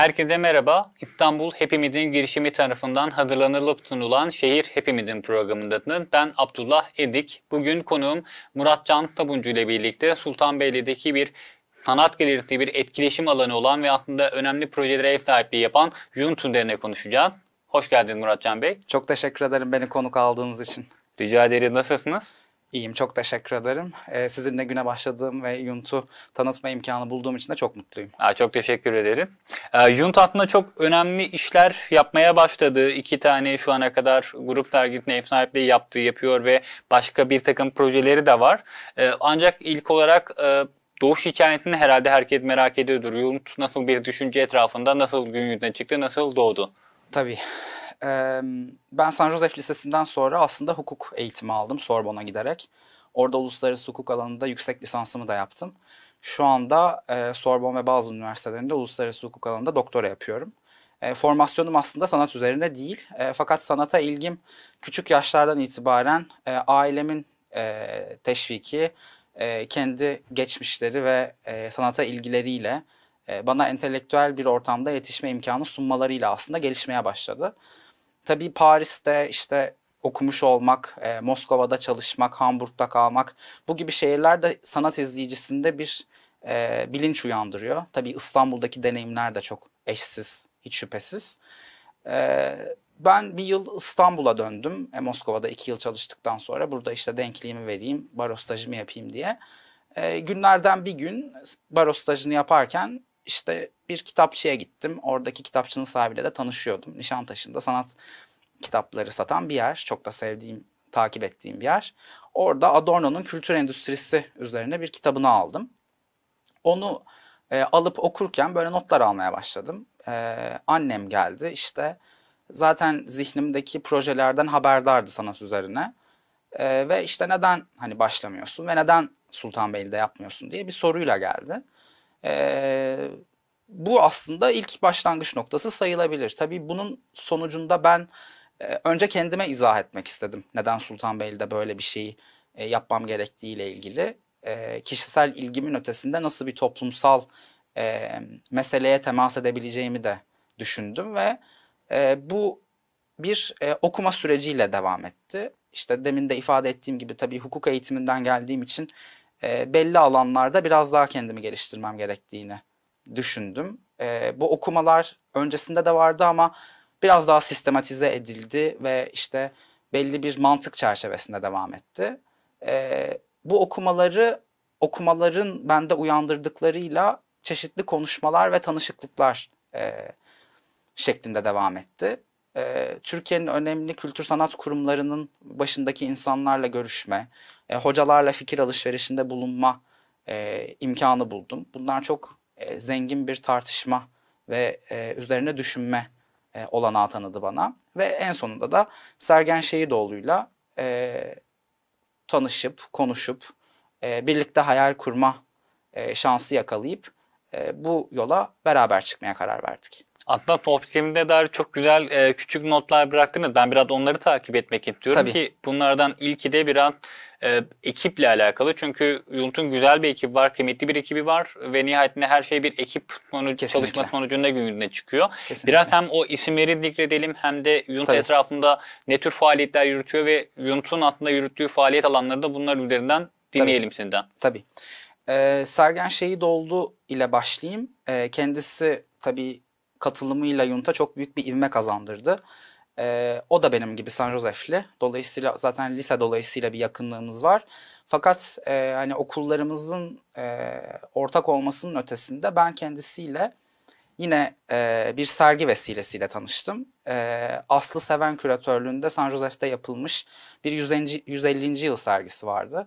Herkese merhaba. İstanbul Hepimizin girişimi tarafından hazırlanılıp sunulan Şehir Hepimizin programındasınız. Ben Abdullah Edik. Bugün konuğum Can Sabuncu ile birlikte Sultanbeyli'deki bir sanat galerisi, bir etkileşim alanı olan ve aslında önemli projelere ev sahipliği yapan Junt üzerine konuşacağız. Hoş geldin Can Bey. Çok teşekkür ederim beni konuk aldığınız için. Rica ederim. Nasılsınız? İyiyim, çok teşekkür ederim. Ee, sizinle güne başladığım ve Yunt'u tanıtma imkanı bulduğum için de çok mutluyum. Aa, çok teşekkür ederim. Ee, Yunt aslında çok önemli işler yapmaya başladı. İki tane şu ana kadar grup dergisine ev sahipliği yaptığı yapıyor ve başka bir takım projeleri de var. Ee, ancak ilk olarak e, Doğuş hikayesini herhalde herkes merak ediyordur. Yunt nasıl bir düşünce etrafında, nasıl gün yüzüne çıktı, nasıl doğdu? Tabii e, ben San Josef Lisesi'nden sonra aslında hukuk eğitimi aldım Sorbona giderek. Orada uluslararası hukuk alanında yüksek lisansımı da yaptım. Şu anda e, Sorbon ve bazı üniversitelerinde uluslararası hukuk alanında doktora yapıyorum. E, formasyonum aslında sanat üzerine değil. E, fakat sanata ilgim küçük yaşlardan itibaren e, ailemin e, teşviki, e, kendi geçmişleri ve e, sanata ilgileriyle e, bana entelektüel bir ortamda yetişme imkanı sunmalarıyla aslında gelişmeye başladı. Tabii Paris'te işte okumuş olmak, e, Moskova'da çalışmak, Hamburg'da kalmak bu gibi şehirler de sanat izleyicisinde bir e, bilinç uyandırıyor. Tabii İstanbul'daki deneyimler de çok eşsiz, hiç şüphesiz. E, ben bir yıl İstanbul'a döndüm. E, Moskova'da iki yıl çalıştıktan sonra burada işte denkliğimi vereyim, baro stajımı yapayım diye. E, günlerden bir gün baro stajını yaparken işte bir kitapçıya gittim. Oradaki kitapçının sahibiyle de tanışıyordum. Nişantaşı'nda sanat kitapları satan bir yer. Çok da sevdiğim, takip ettiğim bir yer. Orada Adorno'nun kültür endüstrisi üzerine bir kitabını aldım. Onu e, alıp okurken böyle notlar almaya başladım. E, annem geldi işte zaten zihnimdeki projelerden haberdardı sanat üzerine. E, ve işte neden hani başlamıyorsun ve neden Sultanbeyli'de yapmıyorsun diye bir soruyla geldi. E, bu aslında ilk başlangıç noktası sayılabilir. Tabii bunun sonucunda ben e, önce kendime izah etmek istedim. Neden Sultanbeyli'de böyle bir şeyi e, yapmam gerektiğiyle ilgili. E, kişisel ilgimin ötesinde nasıl bir toplumsal e, meseleye temas edebileceğimi de düşündüm ve e, bu bir e, okuma süreciyle devam etti. İşte demin de ifade ettiğim gibi tabii hukuk eğitiminden geldiğim için e, belli alanlarda biraz daha kendimi geliştirmem gerektiğini düşündüm. E, bu okumalar öncesinde de vardı ama biraz daha sistematize edildi ve işte belli bir mantık çerçevesinde devam etti. E, bu okumaları okumaların bende uyandırdıklarıyla çeşitli konuşmalar ve tanışıklıklar e, şeklinde devam etti e, Türkiye'nin önemli kültür sanat kurumlarının başındaki insanlarla görüşme, e, hocalarla fikir alışverişinde bulunma e, imkanı buldum. Bunlar çok e, zengin bir tartışma ve e, üzerine düşünme e, olanağı tanıdı bana. Ve en sonunda da Sergen Şehidoğlu'yla e, tanışıp, konuşup, e, birlikte hayal kurma e, şansı yakalayıp e, bu yola beraber çıkmaya karar verdik aslında Top Team'de dair çok güzel e, küçük notlar bıraktınız. Ben biraz onları takip etmek istiyorum Tabii. ki bunlardan ilki de biraz e, ekiple alakalı. Çünkü Yunt'un güzel bir ekibi var, kıymetli bir ekibi var ve nihayetinde her şey bir ekip sonucu, Kesinlikle. çalışma sonucunda gününe çıkıyor. Kesinlikle. Biraz hem o isimleri dikredelim hem de Yunt etrafında ne tür faaliyetler yürütüyor ve Yunt'un aslında yürüttüğü faaliyet alanları da bunlar üzerinden dinleyelim Tabii. senden. Tabii. Ee, Sergen Şeyi Doldu ile başlayayım. Ee, kendisi tabii katılımıyla Yunta çok büyük bir ivme kazandırdı. Ee, o da benim gibi San Josef'li. Dolayısıyla zaten lise dolayısıyla bir yakınlığımız var. Fakat e, hani okullarımızın e, ortak olmasının ötesinde ben kendisiyle yine e, bir sergi vesilesiyle tanıştım. E, Aslı Seven küratörlüğünde San Josef'te yapılmış bir 150. 150. yıl sergisi vardı.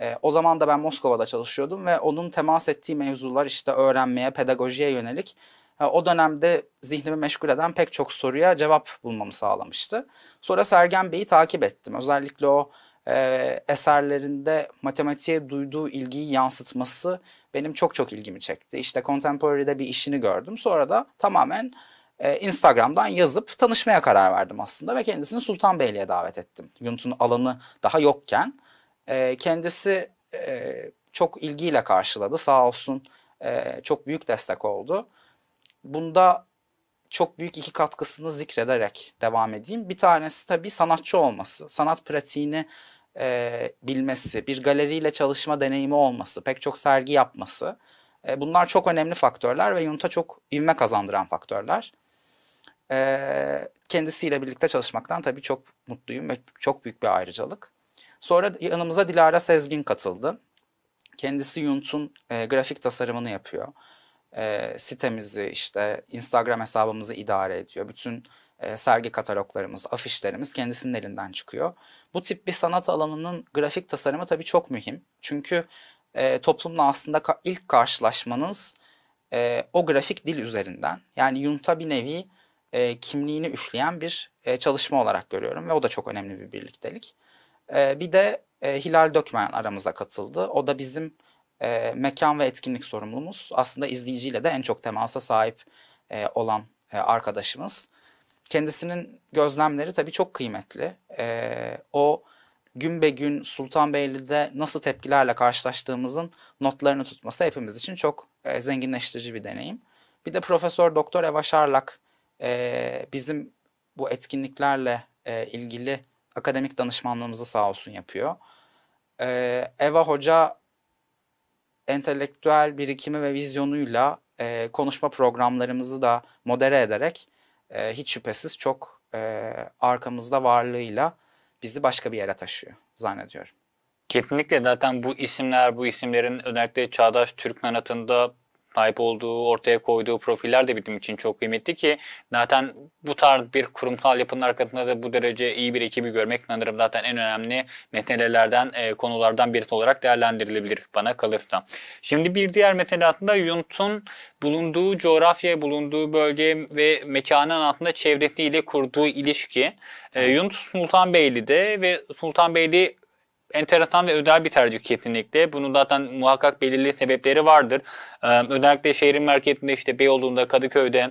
E, o zaman da ben Moskova'da çalışıyordum ve onun temas ettiği mevzular işte öğrenmeye, pedagojiye yönelik o dönemde zihnimi meşgul eden pek çok soruya cevap bulmamı sağlamıştı. Sonra Sergen Bey'i takip ettim. Özellikle o e, eserlerinde matematiğe duyduğu ilgiyi yansıtması benim çok çok ilgimi çekti. İşte Contemporary'de bir işini gördüm. Sonra da tamamen e, Instagram'dan yazıp tanışmaya karar verdim aslında ve kendisini Sultan Sultanbeyli'ye davet ettim. Yunt'un alanı daha yokken e, kendisi e, çok ilgiyle karşıladı. Sağ olsun e, çok büyük destek oldu bunda çok büyük iki katkısını zikrederek devam edeyim. Bir tanesi tabii sanatçı olması, sanat pratiğini e, bilmesi, bir galeriyle çalışma deneyimi olması, pek çok sergi yapması. E, bunlar çok önemli faktörler ve Yunt'a çok ivme kazandıran faktörler. E, kendisiyle birlikte çalışmaktan tabii çok mutluyum ve çok büyük bir ayrıcalık. Sonra yanımıza Dilara Sezgin katıldı. Kendisi Yunt'un e, grafik tasarımını yapıyor e, sitemizi işte Instagram hesabımızı idare ediyor. Bütün e, sergi kataloglarımız, afişlerimiz kendisinin elinden çıkıyor. Bu tip bir sanat alanının grafik tasarımı tabii çok mühim. Çünkü e, toplumla aslında ka- ilk karşılaşmanız e, o grafik dil üzerinden. Yani Yunta bir nevi e, kimliğini üfleyen bir e, çalışma olarak görüyorum ve o da çok önemli bir birliktelik. E, bir de e, Hilal Dökmen aramıza katıldı. O da bizim e, mekan ve etkinlik sorumlumuz. Aslında izleyiciyle de en çok temasa sahip e, olan e, arkadaşımız. Kendisinin gözlemleri tabii çok kıymetli. E, o gün be gün Sultanbeyli'de nasıl tepkilerle karşılaştığımızın notlarını tutması hepimiz için çok e, zenginleştirici bir deneyim. Bir de Profesör Doktor Eva Şarlak e, bizim bu etkinliklerle e, ilgili akademik danışmanlığımızı sağ olsun yapıyor. E, Eva Hoca entelektüel birikimi ve vizyonuyla e, konuşma programlarımızı da modere ederek e, hiç şüphesiz çok e, arkamızda varlığıyla bizi başka bir yere taşıyor zannediyorum. Kesinlikle zaten bu isimler, bu isimlerin özellikle çağdaş Türk sanatında sahip olduğu, ortaya koyduğu profiller de bizim için çok kıymetli ki zaten bu tarz bir kurumsal yapının arkasında da bu derece iyi bir ekibi görmek sanırım zaten en önemli meselelerden, e, konulardan birisi olarak değerlendirilebilir bana kalırsa. Şimdi bir diğer mesele aslında Yunt'un bulunduğu coğrafya, bulunduğu bölge ve mekanın altında çevresiyle kurduğu ilişki. E, Yunt Sultanbeyli'de ve Sultanbeyli enteresan ve özel bir tercih kesinlikle. Bunun zaten muhakkak belirli sebepleri vardır. Ee, özellikle şehrin merkezinde işte Beyoğlu'nda, Kadıköy'de,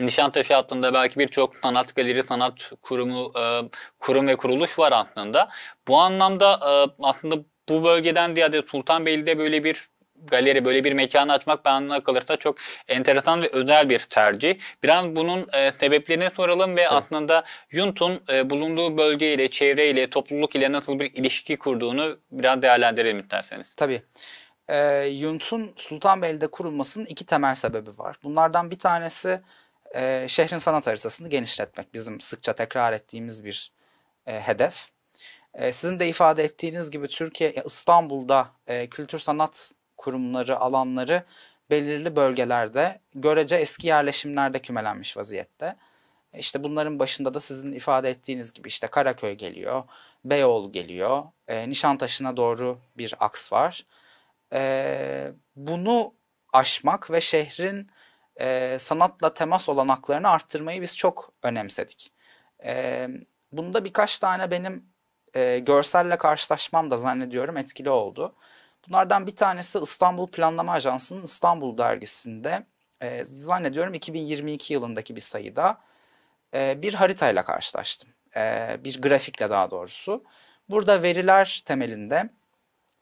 Nişantaşı hattında belki birçok sanat galeri, sanat kurumu, e, kurum ve kuruluş var aslında. Bu anlamda e, aslında bu bölgeden diye de Sultanbeyli'de böyle bir galeri böyle bir mekanı açmak bana kalırsa çok enteresan ve özel bir tercih. Biraz bunun e, sebeplerini soralım ve Tabii. aslında Yunt'un e, bulunduğu bölgeyle, çevreyle, topluluk ile nasıl bir ilişki kurduğunu biraz değerlendirelim isterseniz. Tabii. E, Yunt'un Sultanbeyli'de kurulmasının iki temel sebebi var. Bunlardan bir tanesi e, şehrin sanat haritasını genişletmek. Bizim sıkça tekrar ettiğimiz bir e, hedef. E, sizin de ifade ettiğiniz gibi Türkiye e, İstanbul'da e, kültür sanat kurumları, alanları belirli bölgelerde görece eski yerleşimlerde kümelenmiş vaziyette. İşte bunların başında da sizin ifade ettiğiniz gibi işte Karaköy geliyor, Beyoğlu geliyor, e, Nişantaşı'na doğru bir aks var. E, bunu aşmak ve şehrin e, sanatla temas olanaklarını arttırmayı biz çok önemsedik. E, bunda birkaç tane benim e, görselle karşılaşmam da zannediyorum etkili oldu. Bunlardan bir tanesi İstanbul Planlama Ajansı'nın İstanbul dergisinde e, zannediyorum 2022 yılındaki bir sayıda e, bir haritayla karşılaştım. E, bir grafikle daha doğrusu. Burada veriler temelinde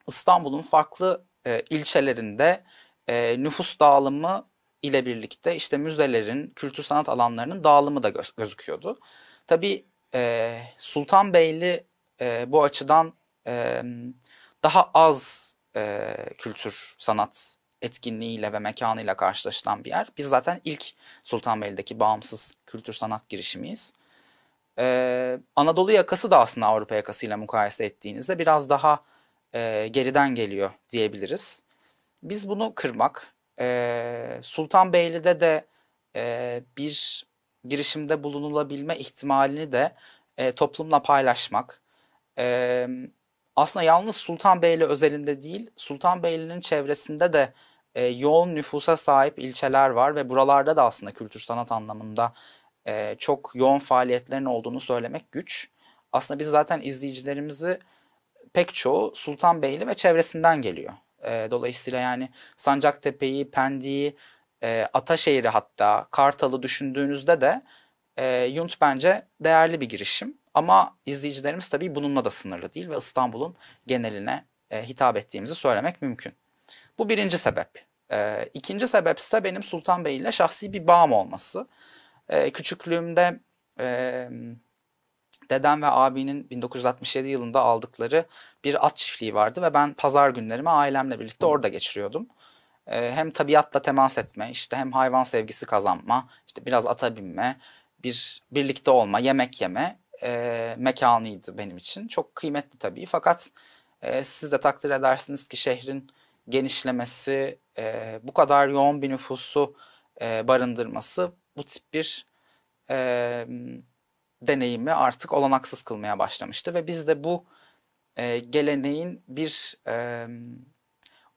İstanbul'un farklı e, ilçelerinde e, nüfus dağılımı ile birlikte işte müzelerin, kültür sanat alanlarının dağılımı da göz, gözüküyordu. Tabii e, Sultanbeyli e, bu açıdan e, daha az e, kültür, sanat etkinliğiyle ve mekanıyla karşılaşılan bir yer. Biz zaten ilk Sultanbeyli'deki bağımsız kültür sanat girişimiyiz. Ee, Anadolu yakası da aslında Avrupa yakasıyla mukayese ettiğinizde biraz daha e, geriden geliyor diyebiliriz. Biz bunu kırmak, e, Sultanbeyli'de de e, bir girişimde bulunulabilme ihtimalini de e, toplumla paylaşmak, e, aslında yalnız Sultanbeyli özelinde değil, Sultanbeyli'nin çevresinde de e, yoğun nüfusa sahip ilçeler var ve buralarda da aslında kültür sanat anlamında e, çok yoğun faaliyetlerin olduğunu söylemek güç. Aslında biz zaten izleyicilerimizi pek çoğu Sultanbeyli ve çevresinden geliyor. E, dolayısıyla yani Sancaktepe'yi, Pendik'i, e, Ataşehir'i hatta Kartal'ı düşündüğünüzde de e, Yunt bence değerli bir girişim. Ama izleyicilerimiz tabii bununla da sınırlı değil ve İstanbul'un geneline e, hitap ettiğimizi söylemek mümkün. Bu birinci sebep. E, ikinci sebep ise benim Sultanbey ile şahsi bir bağım olması. E, küçüklüğümde e, dedem ve abinin 1967 yılında aldıkları bir at çiftliği vardı ve ben pazar günlerimi ailemle birlikte orada geçiriyordum. E, hem tabiatla temas etme, işte hem hayvan sevgisi kazanma, işte biraz ata binme, bir birlikte olma, yemek yeme e, mekanıydı benim için. Çok kıymetli tabii fakat e, siz de takdir edersiniz ki şehrin genişlemesi, e, bu kadar yoğun bir nüfusu e, barındırması bu tip bir e, deneyimi artık olanaksız kılmaya başlamıştı. Ve biz de bu e, geleneğin bir e,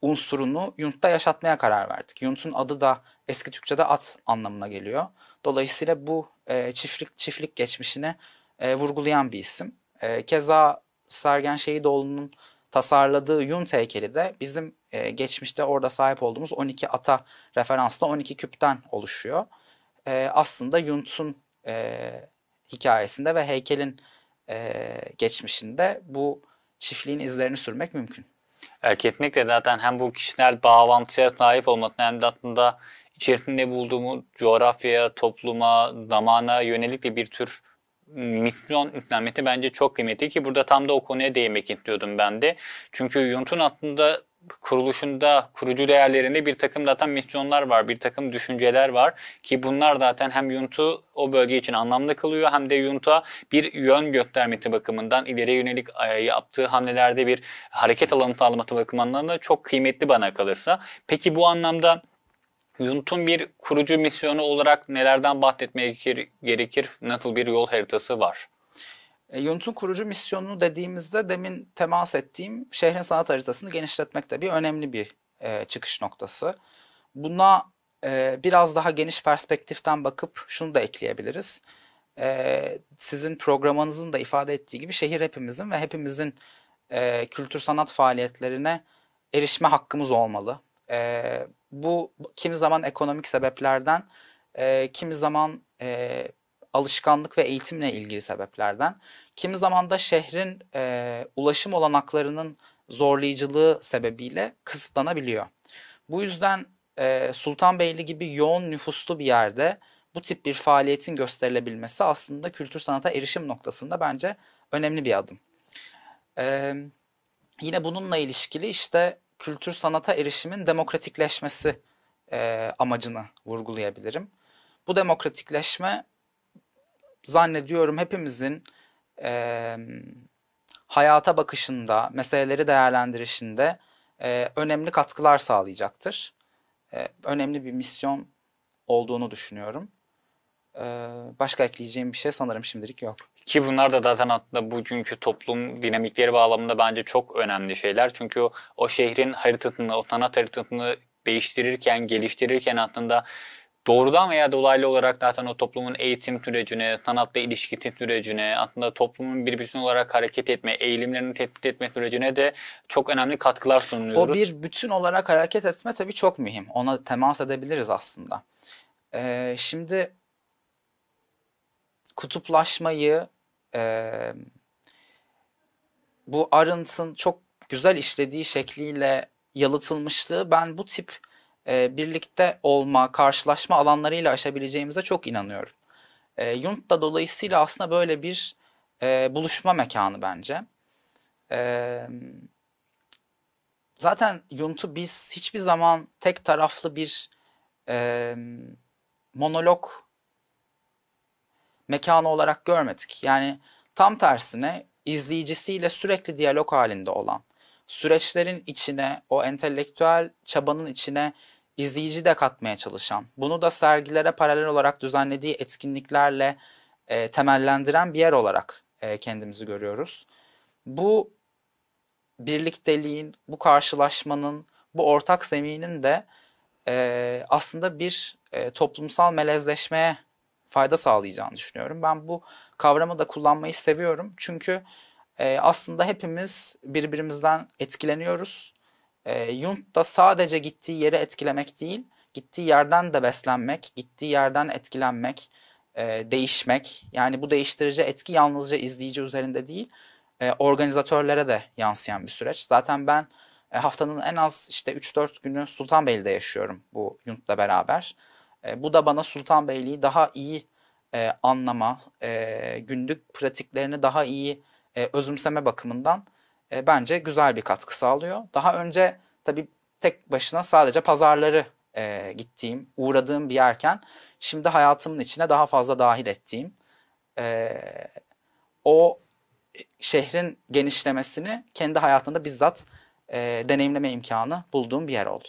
unsurunu Yunt'ta yaşatmaya karar verdik. Yunt'un adı da eski Türkçe'de at anlamına geliyor. Dolayısıyla bu e, çiftlik çiftlik geçmişine e, vurgulayan bir isim. E, keza Sergen Şehidoğlu'nun tasarladığı Yun heykeli de bizim e, geçmişte orada sahip olduğumuz 12 ata referansla 12 küpten oluşuyor. E, aslında Yunt'un e, hikayesinde ve heykelin e, geçmişinde bu çiftliğin izlerini sürmek mümkün. E, kesinlikle zaten hem bu kişisel bağlantıya sahip olmanın hem de aslında içerisinde bulduğumu coğrafyaya, topluma, zamana yönelik de bir tür misyon üstlenmesi bence çok kıymetli ki burada tam da o konuya değinmek istiyordum ben de. Çünkü Yunt'un aslında kuruluşunda, kurucu değerlerinde bir takım zaten misyonlar var, bir takım düşünceler var ki bunlar zaten hem Yunt'u o bölge için anlamlı kılıyor hem de Yunt'a bir yön göstermesi bakımından ileriye yönelik e, yaptığı hamlelerde bir hareket alanı sağlaması bakımından da çok kıymetli bana kalırsa. Peki bu anlamda Yunt'un bir kurucu misyonu olarak nelerden bahsetmeye gerekir? Nasıl bir yol haritası var? Yunt'un e, kurucu misyonunu dediğimizde demin temas ettiğim şehrin sanat haritasını genişletmek de bir önemli bir e, çıkış noktası. Buna e, biraz daha geniş perspektiften bakıp şunu da ekleyebiliriz. E, sizin programınızın da ifade ettiği gibi şehir hepimizin ve hepimizin e, kültür sanat faaliyetlerine erişme hakkımız olmalı. E, bu kimi zaman ekonomik sebeplerden, e, kimi zaman e, alışkanlık ve eğitimle ilgili sebeplerden, kimi zaman da şehrin e, ulaşım olanaklarının zorlayıcılığı sebebiyle kısıtlanabiliyor. Bu yüzden e, Sultanbeyli gibi yoğun nüfuslu bir yerde bu tip bir faaliyetin gösterilebilmesi aslında kültür sanata erişim noktasında bence önemli bir adım. E, yine bununla ilişkili işte kültür sanata erişimin demokratikleşmesi e, amacını vurgulayabilirim. Bu demokratikleşme zannediyorum hepimizin e, hayata bakışında, meseleleri değerlendirişinde e, önemli katkılar sağlayacaktır. E, önemli bir misyon olduğunu düşünüyorum. E, başka ekleyeceğim bir şey sanırım şimdilik yok. Ki bunlar da zaten aslında bugünkü toplum dinamikleri bağlamında bence çok önemli şeyler. Çünkü o, şehrin haritasını, o sanat haritasını değiştirirken, geliştirirken aslında doğrudan veya dolaylı olarak zaten o toplumun eğitim sürecine, sanatla ilişki sürecine, aslında toplumun bir bütün olarak hareket etme, eğilimlerini tespit etme sürecine de çok önemli katkılar sunuyoruz. O bir bütün olarak hareket etme tabii çok mühim. Ona temas edebiliriz aslında. Ee, şimdi kutuplaşmayı e, bu Arendt'ın çok güzel işlediği şekliyle yalıtılmışlığı ben bu tip e, birlikte olma, karşılaşma alanlarıyla aşabileceğimize çok inanıyorum. E, Yunt da dolayısıyla aslında böyle bir e, buluşma mekanı bence. E, zaten Yunt'u biz hiçbir zaman tek taraflı bir e, monolog mekanı olarak görmedik. Yani tam tersine izleyicisiyle sürekli diyalog halinde olan, süreçlerin içine, o entelektüel çabanın içine izleyici de katmaya çalışan, bunu da sergilere paralel olarak düzenlediği etkinliklerle e, temellendiren bir yer olarak e, kendimizi görüyoruz. Bu birlikteliğin, bu karşılaşmanın, bu ortak zeminin de e, aslında bir e, toplumsal melezleşmeye fayda sağlayacağını düşünüyorum. Ben bu kavramı da kullanmayı seviyorum. Çünkü e, aslında hepimiz birbirimizden etkileniyoruz. E, Jung da sadece gittiği yere etkilemek değil, gittiği yerden de beslenmek, gittiği yerden etkilenmek, e, değişmek. Yani bu değiştirici etki yalnızca izleyici üzerinde değil, e, organizatörlere de yansıyan bir süreç. Zaten ben e, haftanın en az işte 3-4 günü Sultanbeyli'de yaşıyorum bu Yunt'la beraber. E, bu da bana Sultan Beyliği daha iyi e, anlama, e, günlük pratiklerini daha iyi e, özümseme bakımından e, bence güzel bir katkı sağlıyor. Daha önce tabii tek başına sadece pazarları e, gittiğim, uğradığım bir yerken şimdi hayatımın içine daha fazla dahil ettiğim e, o şehrin genişlemesini kendi hayatında bizzat e, deneyimleme imkanı bulduğum bir yer oldu.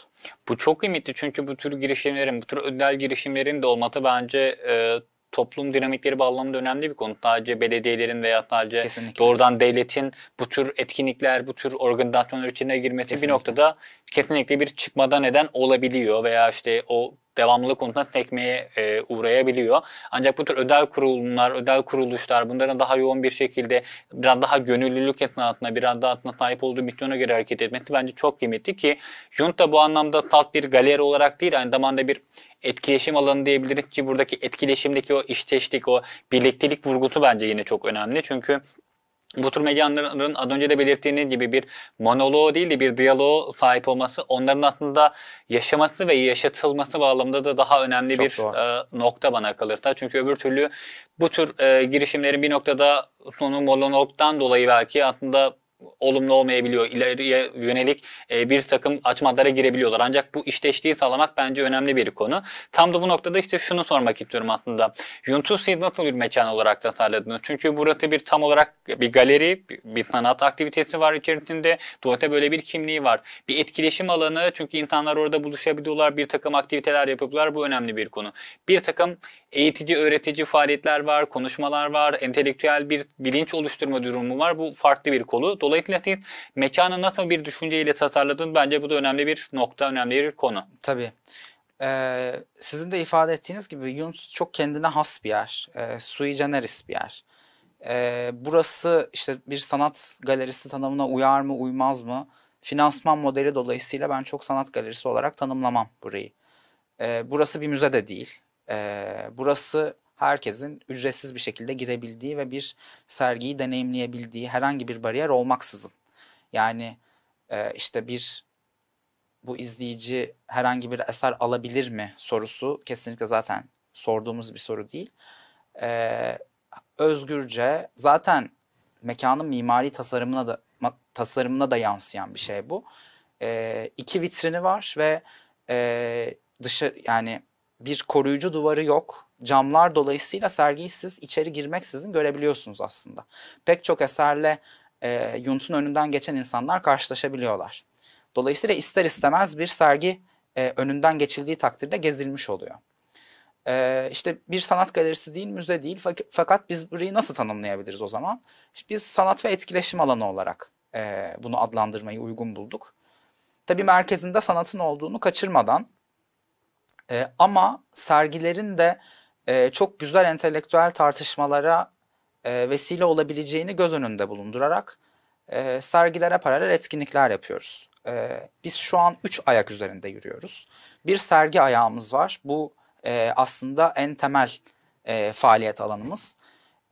Bu çok kıymetli çünkü bu tür girişimlerin, bu tür ödel girişimlerin de olması bence e, toplum dinamikleri bağlamında önemli bir konu. Sadece belediyelerin veya sadece Kesinlikle. doğrudan devletin bu tür etkinlikler, bu tür organizasyonlar içine girmesi Kesinlikle. bir noktada kesinlikle bir çıkmada neden olabiliyor veya işte o devamlı konusunda tekmeye e, uğrayabiliyor. Ancak bu tür ödel kurumlar, ödel kuruluşlar bunların daha yoğun bir şekilde biraz daha gönüllülük esnasında biraz daha aslında sahip olduğu misyona göre hareket etmesi bence çok kıymetli ki Junta bu anlamda salt bir galeri olarak değil aynı zamanda bir etkileşim alanı diyebiliriz ki buradaki etkileşimdeki o işteşlik, o birliktelik vurgusu bence yine çok önemli. Çünkü bu tür medyanların az önce de belirttiğiniz gibi bir monoloğu değil de bir diyaloğu sahip olması onların aslında yaşaması ve yaşatılması bağlamında da daha önemli Çok bir e, nokta bana kalırsa. Çünkü öbür türlü bu tür e, girişimlerin bir noktada sonu monologdan dolayı belki aslında olumlu olmayabiliyor. İleriye yönelik e, bir takım açmalara girebiliyorlar. Ancak bu işleştiği sağlamak bence önemli bir konu. Tam da bu noktada işte şunu sormak istiyorum aslında. Yuntus siz nasıl bir mekan olarak tasarladınız? Çünkü burada bir tam olarak bir galeri, bir sanat aktivitesi var içerisinde. Duete böyle bir kimliği var. Bir etkileşim alanı çünkü insanlar orada buluşabiliyorlar. Bir takım aktiviteler yapıyorlar. Bu önemli bir konu. Bir takım eğitici, öğretici faaliyetler var, konuşmalar var, entelektüel bir bilinç oluşturma durumu var. Bu farklı bir kolu. Dolayısıyla Dolayısıyla siz mekanı nasıl bir düşünceyle tasarladın bence bu da önemli bir nokta, önemli bir konu. Tabii. Ee, sizin de ifade ettiğiniz gibi Yunus çok kendine has bir yer. Ee, sui generis bir yer. Ee, burası işte bir sanat galerisi tanımına uyar mı, uymaz mı? Finansman modeli dolayısıyla ben çok sanat galerisi olarak tanımlamam burayı. Ee, burası bir müze de değil. Ee, burası herkesin ücretsiz bir şekilde girebildiği ve bir sergiyi deneyimleyebildiği herhangi bir bariyer olmaksızın. Yani e, işte bir bu izleyici herhangi bir eser alabilir mi sorusu kesinlikle zaten sorduğumuz bir soru değil. E, özgürce zaten mekanın mimari tasarımına da tasarımına da yansıyan bir şey bu. E, iki vitrini var ve e, dışarı yani bir koruyucu duvarı yok camlar dolayısıyla sergiyi siz içeri girmeksizin görebiliyorsunuz aslında. Pek çok eserle e, Yunt'un önünden geçen insanlar karşılaşabiliyorlar. Dolayısıyla ister istemez bir sergi e, önünden geçildiği takdirde gezilmiş oluyor. E, işte bir sanat galerisi değil, müze değil fakat biz burayı nasıl tanımlayabiliriz o zaman? İşte biz sanat ve etkileşim alanı olarak e, bunu adlandırmayı uygun bulduk. Tabii merkezinde sanatın olduğunu kaçırmadan e, ama sergilerin de e, çok güzel entelektüel tartışmalara e, vesile olabileceğini göz önünde bulundurarak e, sergilere paralel etkinlikler yapıyoruz. E, biz şu an üç ayak üzerinde yürüyoruz. Bir sergi ayağımız var. Bu e, aslında en temel e, faaliyet alanımız.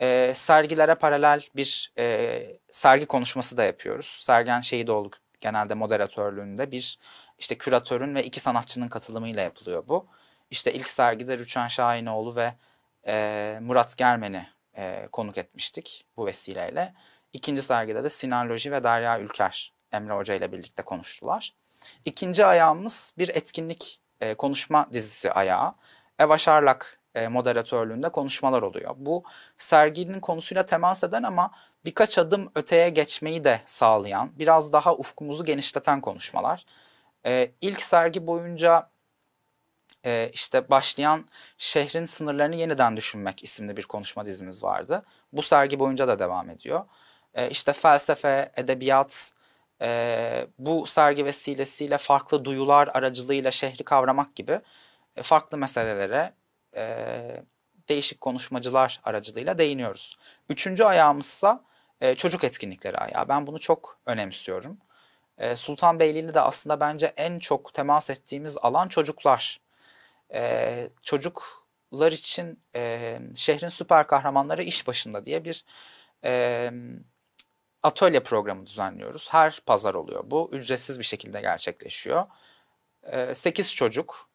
E, sergilere paralel bir e, sergi konuşması da yapıyoruz. Sergen Şehidoğlu genelde moderatörlüğünde bir işte küratörün ve iki sanatçının katılımıyla yapılıyor bu. İşte ilk sergide Rüçhan Şahinoğlu ve e, Murat Germen'i e, konuk etmiştik bu vesileyle. İkinci sergide de Sinan Loji ve Derya Ülker Emre Hoca ile birlikte konuştular. İkinci ayağımız bir etkinlik e, konuşma dizisi ayağı. Eva Şarlak e, moderatörlüğünde konuşmalar oluyor. Bu serginin konusuyla temas eden ama birkaç adım öteye geçmeyi de sağlayan, biraz daha ufkumuzu genişleten konuşmalar. E, ilk sergi boyunca e, işte başlayan şehrin sınırlarını yeniden düşünmek isimli bir konuşma dizimiz vardı. Bu sergi boyunca da devam ediyor. E, işte felsefe, edebiyat, e, bu sergi vesilesiyle farklı duyular aracılığıyla şehri kavramak gibi e, farklı meselelere e, değişik konuşmacılar aracılığıyla değiniyoruz. Üçüncü ayağımızsa e, çocuk etkinlikleri ayağı. Ben bunu çok önemsiyorum. E, Sultanbeyli'li de aslında bence en çok temas ettiğimiz alan çocuklar e, çocuklar için e, şehrin süper kahramanları iş başında diye bir e, atölye programı düzenliyoruz. Her pazar oluyor bu. Ücretsiz bir şekilde gerçekleşiyor. E, ee, 8 çocuk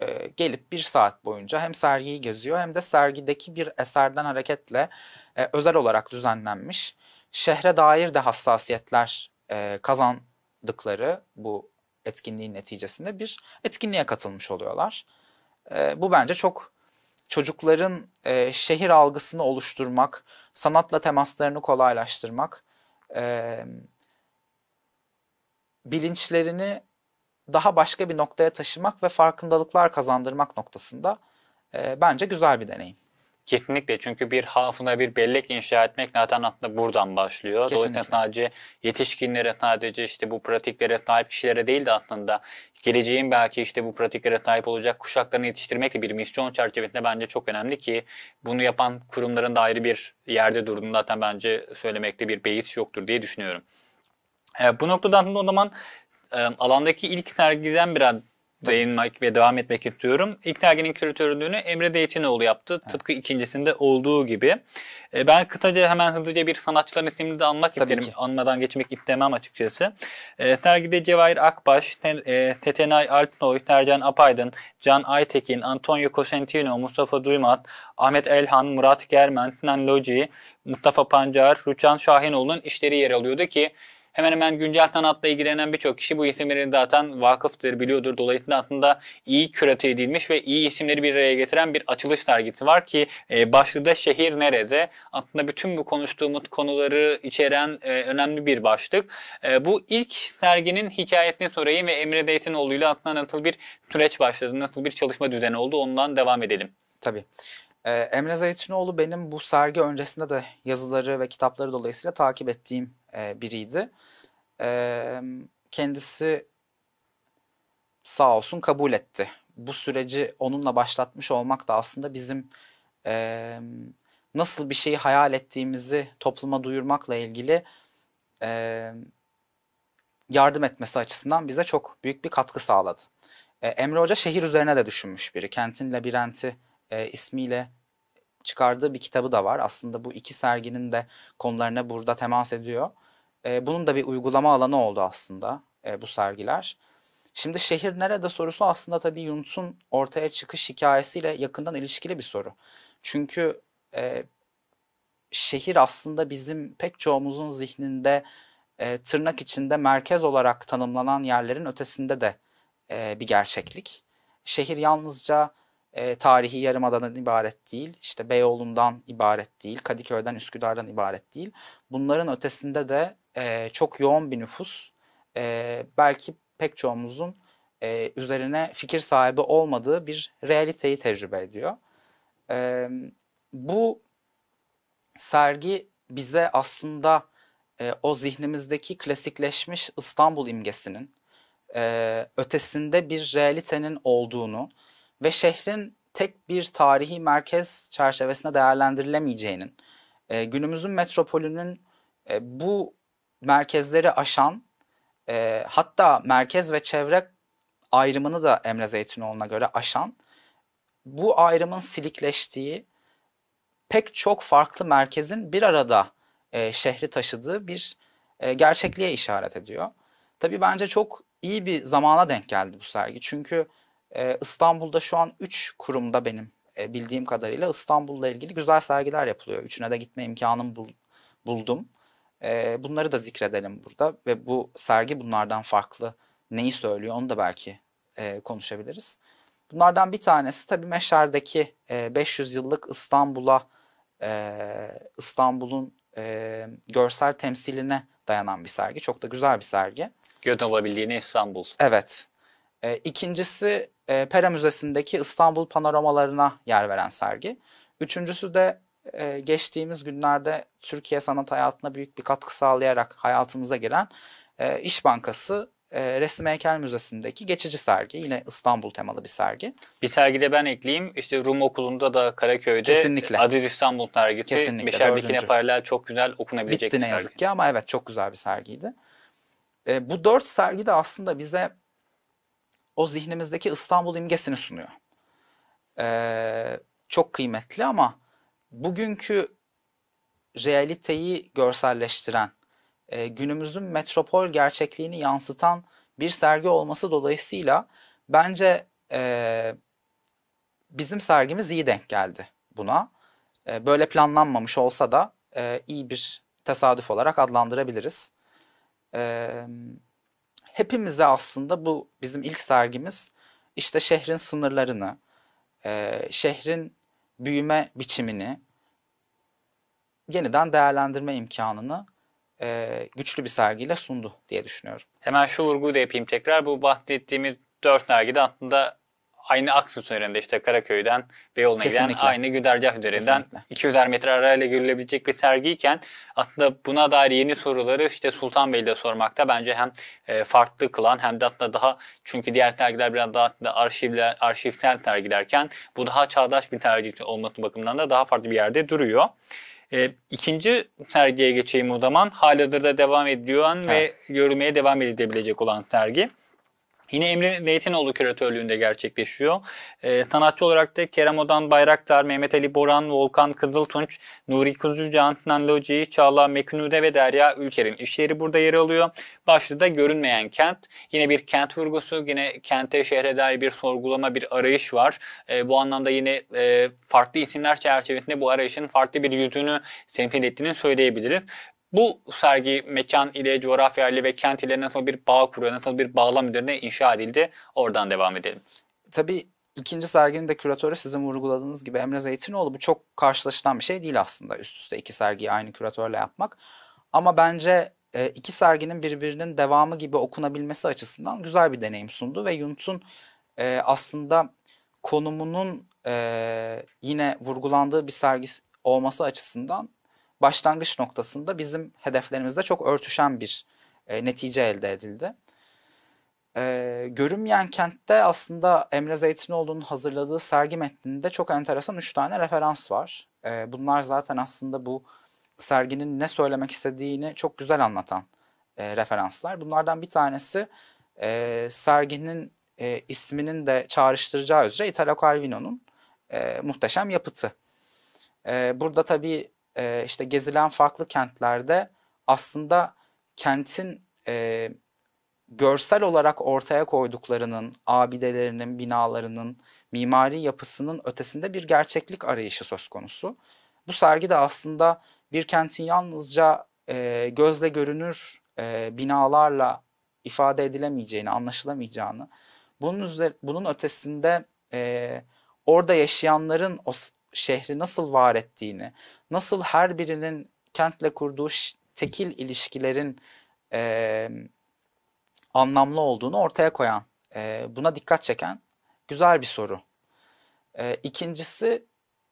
e, gelip bir saat boyunca hem sergiyi geziyor hem de sergideki bir eserden hareketle e, özel olarak düzenlenmiş şehre dair de hassasiyetler e, kazandıkları bu etkinliğin neticesinde bir etkinliğe katılmış oluyorlar. E, bu bence çok çocukların e, şehir algısını oluşturmak, sanatla temaslarını kolaylaştırmak, e, bilinçlerini daha başka bir noktaya taşımak ve farkındalıklar kazandırmak noktasında e, bence güzel bir deneyim. Kesinlikle çünkü bir hafıza bir bellek inşa etmek zaten aslında buradan başlıyor. Kesinlikle. Dolayısıyla sadece yetişkinlere sadece işte bu pratiklere sahip kişilere değil de aslında geleceğin belki işte bu pratiklere sahip olacak kuşaklarını yetiştirmek de bir misyon çerçevesinde bence çok önemli ki bunu yapan kurumların da ayrı bir yerde durduğunu zaten bence söylemekte bir beis yoktur diye düşünüyorum. E, bu noktadan o zaman e, alandaki ilk sergiden biraz dayanmak ve devam etmek istiyorum. İlk derginin küratörlüğünü Emre Deytinoğlu yaptı. Evet. Tıpkı ikincisinde olduğu gibi. E, ben kısaca hemen hızlıca bir sanatçıların ismini de anmak Tabii isterim. Ki. Anmadan geçmek istemem açıkçası. E, sergide Cevahir Akbaş, Tetenay e, Alpnoy, Tercan Apaydın, Can Aytekin, Antonio Cosentino, Mustafa Duymat, Ahmet Elhan, Murat Germen, Sinan Loji, Mustafa Pancar, Rüçhan Şahinoğlu'nun işleri yer alıyordu ki Hemen hemen güncel sanatla ilgilenen birçok kişi bu isimleri zaten vakıftır, biliyordur. Dolayısıyla aslında iyi kürate edilmiş ve iyi isimleri bir araya getiren bir açılış dergisi var ki e, başlığı da Şehir Nerede? Aslında bütün bu konuştuğumuz konuları içeren e, önemli bir başlık. E, bu ilk derginin hikayesini sorayım ve Emre Zeytinoğlu ile aslında nasıl bir süreç başladı, nasıl bir çalışma düzeni oldu ondan devam edelim. Tabii. Ee, Emre Zeytinoğlu benim bu sergi öncesinde de yazıları ve kitapları dolayısıyla takip ettiğim e, biriydi. E, kendisi sağ olsun kabul etti. Bu süreci onunla başlatmış olmak da aslında bizim e, nasıl bir şeyi hayal ettiğimizi topluma duyurmakla ilgili e, yardım etmesi açısından bize çok büyük bir katkı sağladı. E, Emre Hoca şehir üzerine de düşünmüş biri. Kentin labirenti e, ismiyle çıkardığı bir kitabı da var. Aslında bu iki serginin de konularına burada temas ediyor. E, bunun da bir uygulama alanı oldu aslında e, bu sergiler. Şimdi şehir nerede sorusu aslında tabii Yunus'un ortaya çıkış hikayesiyle yakından ilişkili bir soru. Çünkü e, şehir aslında bizim pek çoğumuzun zihninde e, tırnak içinde merkez olarak tanımlanan yerlerin ötesinde de e, bir gerçeklik. Şehir yalnızca e, tarihi Yarımada'dan ibaret değil, işte Beyoğlu'ndan ibaret değil, Kadıköy'den Üsküdar'dan ibaret değil. Bunların ötesinde de e, çok yoğun bir nüfus, e, belki pek çoğumuzun e, üzerine fikir sahibi olmadığı bir realiteyi tecrübe ediyor. E, bu sergi bize aslında e, o zihnimizdeki klasikleşmiş İstanbul imgesinin e, ötesinde bir realitenin olduğunu, ve şehrin tek bir tarihi merkez çerçevesinde değerlendirilemeyeceğinin, e, günümüzün metropolünün e, bu merkezleri aşan, e, hatta merkez ve çevre ayrımını da Emre Zeytinoğlu'na göre aşan, bu ayrımın silikleştiği pek çok farklı merkezin bir arada e, şehri taşıdığı bir e, gerçekliğe işaret ediyor. Tabii bence çok iyi bir zamana denk geldi bu sergi. Çünkü ee, İstanbul'da şu an 3 kurumda benim e, bildiğim kadarıyla İstanbul'la ilgili güzel sergiler yapılıyor. Üçüne de gitme imkanım buldum. Ee, bunları da zikredelim burada ve bu sergi bunlardan farklı neyi söylüyor onu da belki e, konuşabiliriz. Bunlardan bir tanesi tabii Meşer'deki 500 e, yıllık İstanbul'a İstanbul'un görsel temsiline dayanan bir sergi. Çok da güzel bir sergi. Göz alabildiğine İstanbul. Evet. İkincisi e, Pera Müzesi'ndeki İstanbul panoramalarına yer veren sergi. Üçüncüsü de e, geçtiğimiz günlerde Türkiye sanat hayatına büyük bir katkı sağlayarak hayatımıza giren e, İş Bankası e, Resim Heykel Müzesi'ndeki geçici sergi. Yine İstanbul temalı bir sergi. Bir sergide ben ekleyeyim. İşte Rum Okulu'nda da Karaköy'de Kesinlikle. Aziz İstanbul sergisi. Kesinlikle. Beşerdekine paralel çok güzel okunabilecek Bitti bir sergi. Bitti ne yazık ki ama evet çok güzel bir sergiydi. E, bu dört sergi de aslında bize o zihnimizdeki İstanbul imgesini sunuyor. Ee, çok kıymetli ama bugünkü realiteyi görselleştiren, e, günümüzün metropol gerçekliğini yansıtan bir sergi olması dolayısıyla bence e, bizim sergimiz iyi denk geldi buna. E, böyle planlanmamış olsa da e, iyi bir tesadüf olarak adlandırabiliriz. Evet hepimize aslında bu bizim ilk sergimiz işte şehrin sınırlarını, e, şehrin büyüme biçimini yeniden değerlendirme imkanını e, güçlü bir sergiyle sundu diye düşünüyorum. Hemen şu vurguyu da yapayım tekrar. Bu bahsettiğimiz dört nergide aslında aynı aks üzerinde işte Karaköy'den Beyoğlu'na Kesinlikle. giden aynı güdergah üzerinden Kesinlikle. 200 metre arayla görülebilecek bir sergiyken aslında buna dair yeni soruları işte Sultanbeyli'de sormakta bence hem e, farklı kılan hem de hatta daha çünkü diğer sergiler biraz daha da arşivler, arşivsel tergilerken bu daha çağdaş bir tercih olması bakımından da daha farklı bir yerde duruyor. E, ikinci sergiye geçeyim o zaman. Halihazırda devam ediyor evet. ve görülmeye devam edilebilecek olan sergi. Yine Emre Meytinoğlu küratörlüğünde gerçekleşiyor. Ee, sanatçı olarak da Kerem Odan Bayraktar, Mehmet Ali Boran, Volkan Kızıltunç, Nuri Kuzucan, Sinan Loci, Çağla Mekünüde ve Derya Ülker'in işleri burada yer alıyor. Başlığı da görünmeyen kent. Yine bir kent vurgusu, yine kente şehre dair bir sorgulama, bir arayış var. Ee, bu anlamda yine e, farklı isimler çerçevesinde bu arayışın farklı bir yüzünü temsil ettiğini söyleyebiliriz. Bu sergi mekan ile, coğrafya ile ve kent ile nasıl bir bağ kuruyor, nasıl bir bağlam üzerine inşa edildi? Oradan devam edelim. Tabii ikinci serginin de küratörü sizin vurguladığınız gibi Emre Zeytinoğlu. Bu çok karşılaşılan bir şey değil aslında üst üste iki sergiyi aynı küratörle yapmak. Ama bence e, iki serginin birbirinin devamı gibi okunabilmesi açısından güzel bir deneyim sundu. Ve Yunt'un e, aslında konumunun e, yine vurgulandığı bir sergi olması açısından başlangıç noktasında bizim hedeflerimizde çok örtüşen bir e, netice elde edildi. E, görünmeyen kentte aslında Emre Zeytinoğlu'nun hazırladığı sergi metninde çok enteresan 3 tane referans var. E, bunlar zaten aslında bu serginin ne söylemek istediğini çok güzel anlatan e, referanslar. Bunlardan bir tanesi e, serginin e, isminin de çağrıştıracağı üzere Italo Calvino'nun e, muhteşem yapıtı. E, burada tabii e, işte gezilen farklı kentlerde aslında kentin e, görsel olarak ortaya koyduklarının, abidelerinin, binalarının, mimari yapısının ötesinde bir gerçeklik arayışı söz konusu. Bu sergi de aslında bir kentin yalnızca e, gözle görünür e, binalarla ifade edilemeyeceğini, anlaşılamayacağını, bunun üzeri, bunun ötesinde e, orada yaşayanların o şehri nasıl var ettiğini, nasıl her birinin kentle kurduğu tekil ilişkilerin e, anlamlı olduğunu ortaya koyan, e, buna dikkat çeken güzel bir soru. E, ikincisi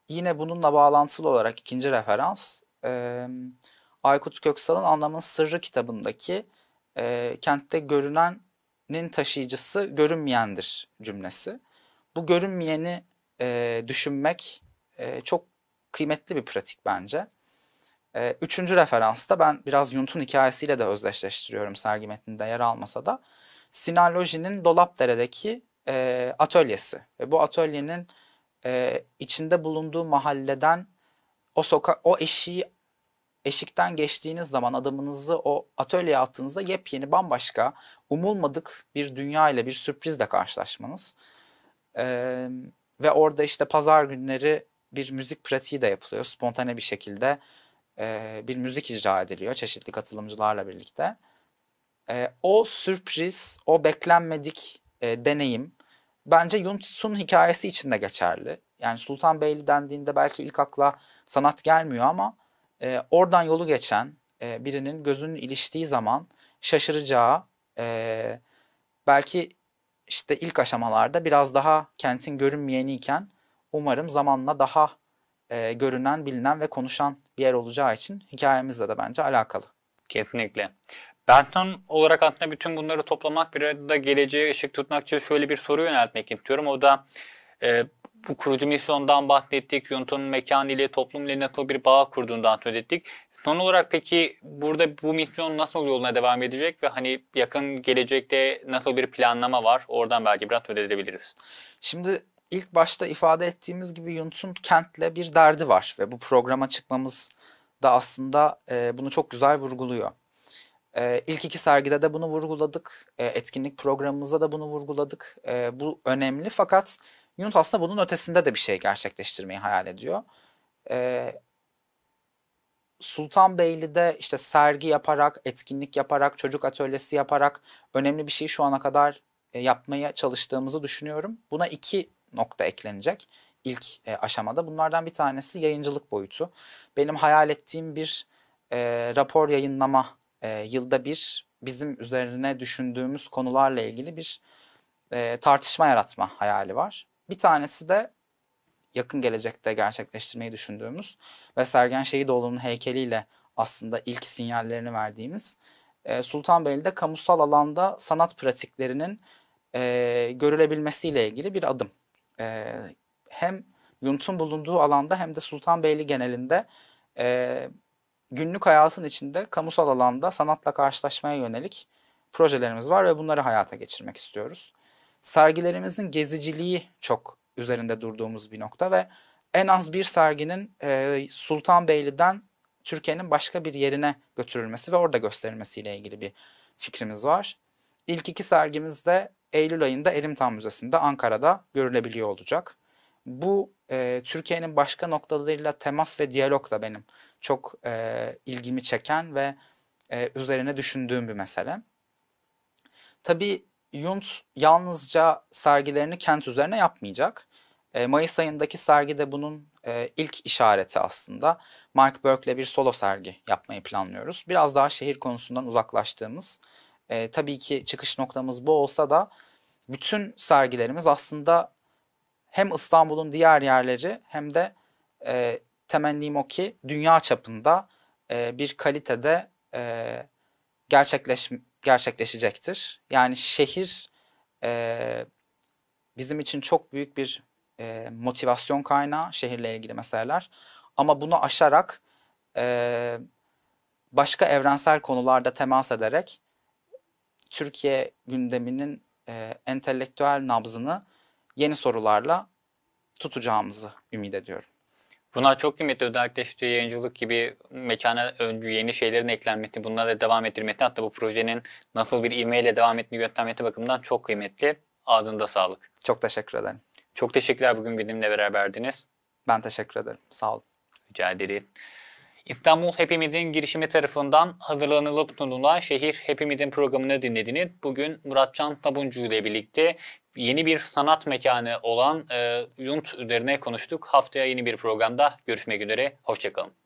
yine bununla bağlantılı olarak ikinci referans e, Aykut Köksal'ın Anlamın Sırrı kitabındaki e, kentte görünenin taşıyıcısı görünmeyendir cümlesi. Bu görünmeyeni e, düşünmek e, çok kıymetli bir pratik bence. E, üçüncü referansta ben biraz Yunt'un hikayesiyle de özdeşleştiriyorum sergi metninde yer almasa da. Sinaloji'nin Dolapdere'deki e, atölyesi ve bu atölyenin e, içinde bulunduğu mahalleden o soka o eşiği eşikten geçtiğiniz zaman adımınızı o atölyeye attığınızda yepyeni bambaşka umulmadık bir dünya ile bir sürprizle karşılaşmanız. Ee, ve orada işte pazar günleri bir müzik pratiği de yapılıyor. Spontane bir şekilde e, bir müzik icra ediliyor çeşitli katılımcılarla birlikte. E, o sürpriz, o beklenmedik e, deneyim bence Yunus'un hikayesi için de geçerli. Yani Sultan Beyli dendiğinde belki ilk akla sanat gelmiyor ama e, oradan yolu geçen e, birinin gözünün iliştiği zaman şaşıracağı e, belki işte ilk aşamalarda biraz daha kentin görünmeyeniyken umarım zamanla daha e, görünen, bilinen ve konuşan bir yer olacağı için hikayemizle de bence alakalı. Kesinlikle. Ben olarak aslında bütün bunları toplamak bir arada geleceğe ışık tutmak için şöyle bir soru yöneltmek istiyorum. O da e, bu kurucu misyondan bahsettik. Yunton'un mekanı ile toplum ile nasıl bir bağ kurduğundan söz ettik. Son olarak peki burada bu misyon nasıl yoluna devam edecek ve hani yakın gelecekte nasıl bir planlama var? Oradan belki biraz söz edebiliriz. Şimdi ilk başta ifade ettiğimiz gibi Yunus'un kentle bir derdi var ve bu programa çıkmamız da aslında e, bunu çok güzel vurguluyor. E, ilk iki sergide de bunu vurguladık, e, etkinlik programımızda da bunu vurguladık. E, bu önemli fakat Yunus aslında bunun ötesinde de bir şey gerçekleştirmeyi hayal ediyor. E, Sultanbeyli'de işte sergi yaparak, etkinlik yaparak, çocuk atölyesi yaparak önemli bir şey şu ana kadar e, yapmaya çalıştığımızı düşünüyorum. Buna iki nokta eklenecek. ilk e, aşamada bunlardan bir tanesi yayıncılık boyutu. Benim hayal ettiğim bir e, rapor yayınlama e, yılda bir bizim üzerine düşündüğümüz konularla ilgili bir e, tartışma yaratma hayali var. Bir tanesi de yakın gelecekte gerçekleştirmeyi düşündüğümüz ve Sergen Şehidoğlu'nun heykeliyle aslında ilk sinyallerini verdiğimiz e, Sultanbeyli'de kamusal alanda sanat pratiklerinin e, görülebilmesiyle ilgili bir adım e, hem Yunt'un bulunduğu alanda hem de Sultanbeyli genelinde e, günlük hayatın içinde kamusal alanda sanatla karşılaşmaya yönelik projelerimiz var ve bunları hayata geçirmek istiyoruz. Sergilerimizin geziciliği çok üzerinde durduğumuz bir nokta ve en az bir serginin e, Sultanbeyli'den Türkiye'nin başka bir yerine götürülmesi ve orada gösterilmesiyle ilgili bir fikrimiz var. İlk iki sergimizde Eylül ayında Elimtan Müzesi'nde Ankara'da görülebiliyor olacak. Bu e, Türkiye'nin başka noktalarıyla temas ve diyalog da benim çok e, ilgimi çeken ve e, üzerine düşündüğüm bir mesele. Tabii Yunt yalnızca sergilerini kent üzerine yapmayacak. E, Mayıs ayındaki sergi de bunun e, ilk işareti aslında. Mark Burke'le bir solo sergi yapmayı planlıyoruz. Biraz daha şehir konusundan uzaklaştığımız e, tabii ki çıkış noktamız bu olsa da bütün sergilerimiz aslında hem İstanbul'un diğer yerleri hem de e, temennim o ki dünya çapında e, bir kalitede e, gerçekleş gerçekleşecektir. Yani şehir e, bizim için çok büyük bir e, motivasyon kaynağı şehirle ilgili meseleler. Ama bunu aşarak e, başka evrensel konularda temas ederek Türkiye gündeminin e, entelektüel nabzını yeni sorularla tutacağımızı ümit ediyorum. Bunlar çok kıymetli. Özellikle işte yayıncılık gibi mekana öncü yeni şeylerin eklenmesi, da devam ettirilmesi, hatta bu projenin nasıl bir ile devam ettiğini yönetmesi bakımından çok kıymetli. Ağzında sağlık. Çok teşekkür ederim. Çok teşekkürler bugün benimle beraberdiniz. Ben teşekkür ederim. Sağ olun. Rica ederim. İstanbul Happy Mid'in girişimi tarafından hazırlanılıp sunulan Şehir Happy Mid'in programını dinlediniz. Bugün Muratcan Tabuncu ile birlikte yeni bir sanat mekanı olan e, Yunt üzerine konuştuk. Haftaya yeni bir programda görüşmek üzere. Hoşçakalın.